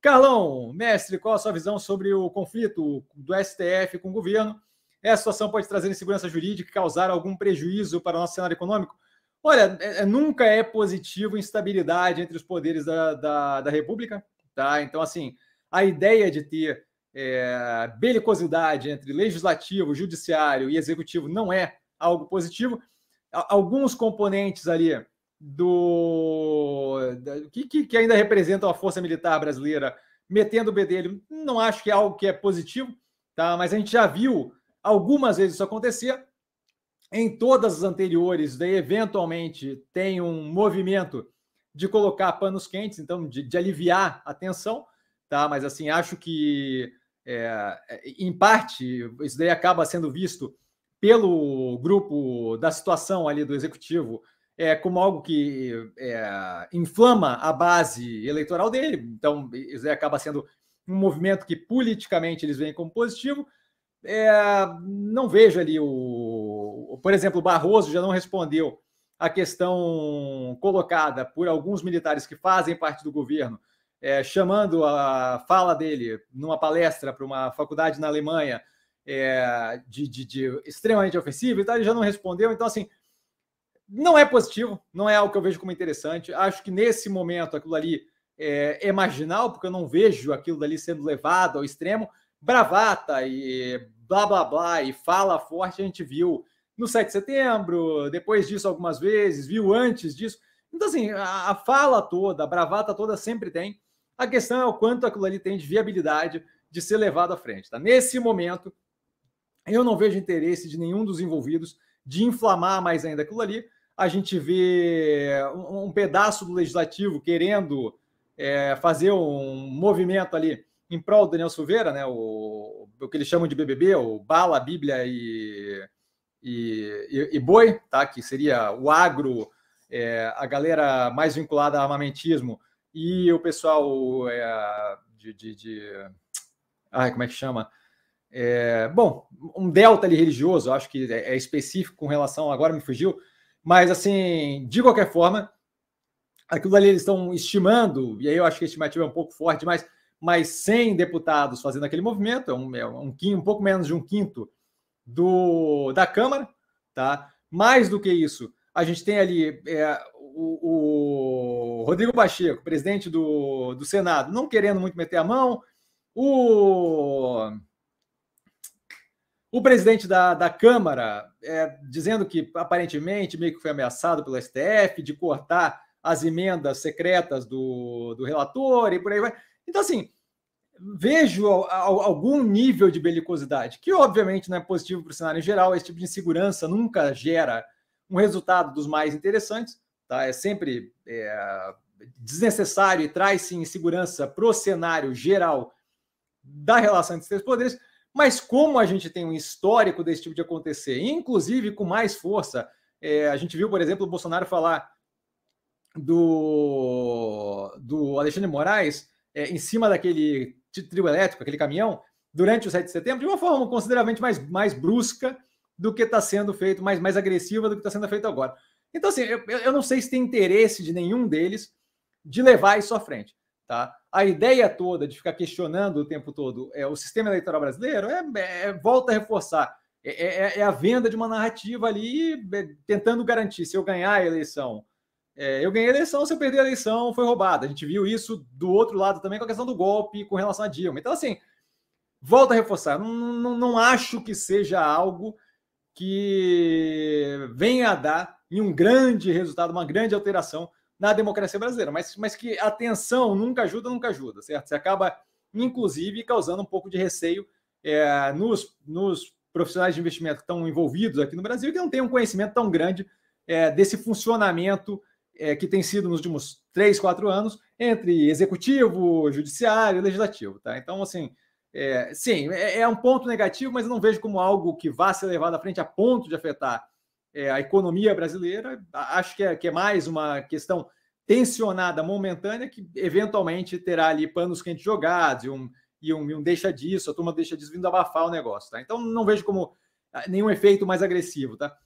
Carlão, mestre, qual a sua visão sobre o conflito do STF com o governo? Essa situação pode trazer insegurança jurídica e causar algum prejuízo para o nosso cenário econômico? Olha, é, é, nunca é positivo instabilidade entre os poderes da, da, da República, tá? Então, assim, a ideia de ter é, belicosidade entre legislativo, judiciário e executivo não é algo positivo. Alguns componentes ali do o que, que ainda representa a Força Militar Brasileira metendo o bedelho, não acho que é algo que é positivo, tá? mas a gente já viu algumas vezes isso acontecer. Em todas as anteriores, daí eventualmente tem um movimento de colocar panos quentes, então de, de aliviar a tensão, tá? mas assim, acho que é, é em parte isso daí acaba sendo visto pelo grupo da situação ali do executivo é, como algo que é, inflama a base eleitoral dele. Então, isso acaba sendo um movimento que politicamente eles veem como positivo. É, não vejo ali o. Por exemplo, o Barroso já não respondeu a questão colocada por alguns militares que fazem parte do governo, é, chamando a fala dele numa palestra para uma faculdade na Alemanha é, de, de, de, extremamente ofensiva e tal, ele já não respondeu. Então, assim, não é positivo, não é algo que eu vejo como interessante. Acho que nesse momento aquilo ali é, é marginal, porque eu não vejo aquilo dali sendo levado ao extremo. Bravata e blá blá blá e fala forte, a gente viu no 7 de setembro, depois disso algumas vezes, viu antes disso. Então, assim, a, a fala toda, a bravata toda sempre tem. A questão é o quanto aquilo ali tem de viabilidade de ser levado à frente. Tá? Nesse momento, eu não vejo interesse de nenhum dos envolvidos de inflamar mais ainda aquilo ali, a gente vê um, pedaço do legislativo querendo é, fazer um movimento ali em prol do Daniel Silveira, né? O, o que eles chamam de BBB, o Bala, Bíblia e, e, e Boi, tá? Que seria o agro, é, a galera mais vinculada a armamentismo e o pessoal é, de, de, de... Ai, como é que chama? É, bom, um delta ali religioso, acho que é, é específico com relação, agora me fugiu, mas, assim, de qualquer forma, aquilo ali eles estão estimando, e aí eu acho que a estimativa é um pouco forte, mas mais 100 deputados fazendo aquele movimento, é um, é um, um pouco menos de um quinto do, da Câmara, tá? Mais do que isso, a gente tem ali é, o, o, Rodrigo Pacheco, presidente do, do Senado, não querendo muito meter a mão, o o presidente da, da Câmara é, dizendo que aparentemente meio que foi ameaçado pelo STF de cortar as emendas secretas do, do relator e por aí vai. Então, assim, vejo algum nível de belicosidade, que obviamente não é positivo para o cenário em geral, esse tipo de insegurança nunca gera um resultado dos mais interessantes, tá? é sempre é, desnecessário e traz sim insegurança para o cenário geral da relação entre os três poderes, mas como a gente tem um histórico desse tipo de acontecer, inclusive com mais força, é, a gente viu, por exemplo, o Bolsonaro falar do, do Alexandre Moraes é, em cima daquele trio elétrico, aquele caminhão, durante o 7 de setembro, de uma forma consideravelmente mais, mais brusca do que está sendo feito, mais, mais agressiva do que está sendo feito agora. Então, assim, eu, eu não sei se tem interesse de nenhum deles de levar isso à frente. Tá? A ideia toda de ficar questionando o tempo todo é, o sistema eleitoral brasileiro é, é, é volta a reforçar. É é, é, é, a venda de uma narrativa ali tentando garantir se eu ganhar a eleição. eu ganhei a eleição, se eu perder a eleição, foi roubada. A gente viu isso do outro lado também com a questão do golpe com relação a Dilma. Então, assim, volta a reforçar. Não, não, não acho que seja algo que venha a dar em um grande resultado, uma grande alteração na democracia brasileira, mas, mas que a tensão nunca ajuda, nunca ajuda, certo? Você acaba, inclusive, causando um pouco de receio é, nos, nos profissionais de investimento que estão envolvidos aqui no Brasil que não têm um conhecimento tão grande é, desse funcionamento é, que tem sido nos últimos três, quatro anos entre executivo, judiciário e legislativo, tá? Então, assim, é, sim, é, é, um ponto negativo, mas eu não vejo como algo que vá ser levado à frente a ponto de afetar é, a economia brasileira. Acho que é, que é mais uma questão tensionada, momentânea, que eventualmente terá ali panos quentes jogados e um, e um, e um deixa disso, a turma deixa disso vindo abafar o negócio. Tá? Então não vejo como ah, nenhum efeito mais agressivo. Tá?